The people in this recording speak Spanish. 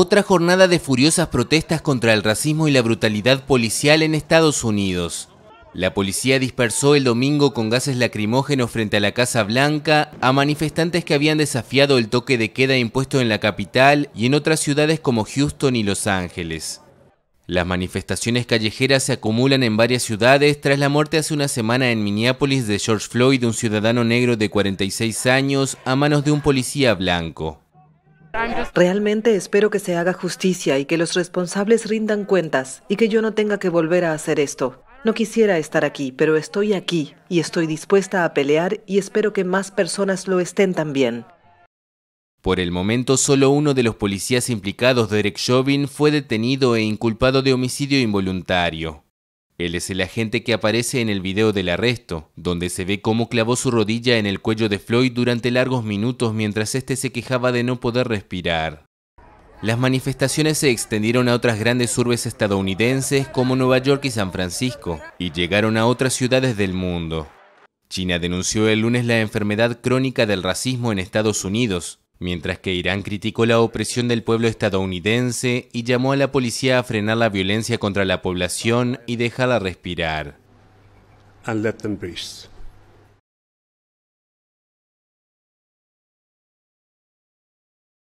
otra jornada de furiosas protestas contra el racismo y la brutalidad policial en Estados Unidos. La policía dispersó el domingo con gases lacrimógenos frente a la Casa Blanca a manifestantes que habían desafiado el toque de queda impuesto en la capital y en otras ciudades como Houston y Los Ángeles. Las manifestaciones callejeras se acumulan en varias ciudades tras la muerte hace una semana en Minneapolis de George Floyd, un ciudadano negro de 46 años, a manos de un policía blanco. Realmente espero que se haga justicia y que los responsables rindan cuentas y que yo no tenga que volver a hacer esto. No quisiera estar aquí, pero estoy aquí y estoy dispuesta a pelear y espero que más personas lo estén también. Por el momento, solo uno de los policías implicados, Derek Chauvin, fue detenido e inculpado de homicidio involuntario. Él es el agente que aparece en el video del arresto, donde se ve cómo clavó su rodilla en el cuello de Floyd durante largos minutos mientras éste se quejaba de no poder respirar. Las manifestaciones se extendieron a otras grandes urbes estadounidenses como Nueva York y San Francisco, y llegaron a otras ciudades del mundo. China denunció el lunes la enfermedad crónica del racismo en Estados Unidos, mientras que Irán criticó la opresión del pueblo estadounidense y llamó a la policía a frenar la violencia contra la población y dejarla respirar.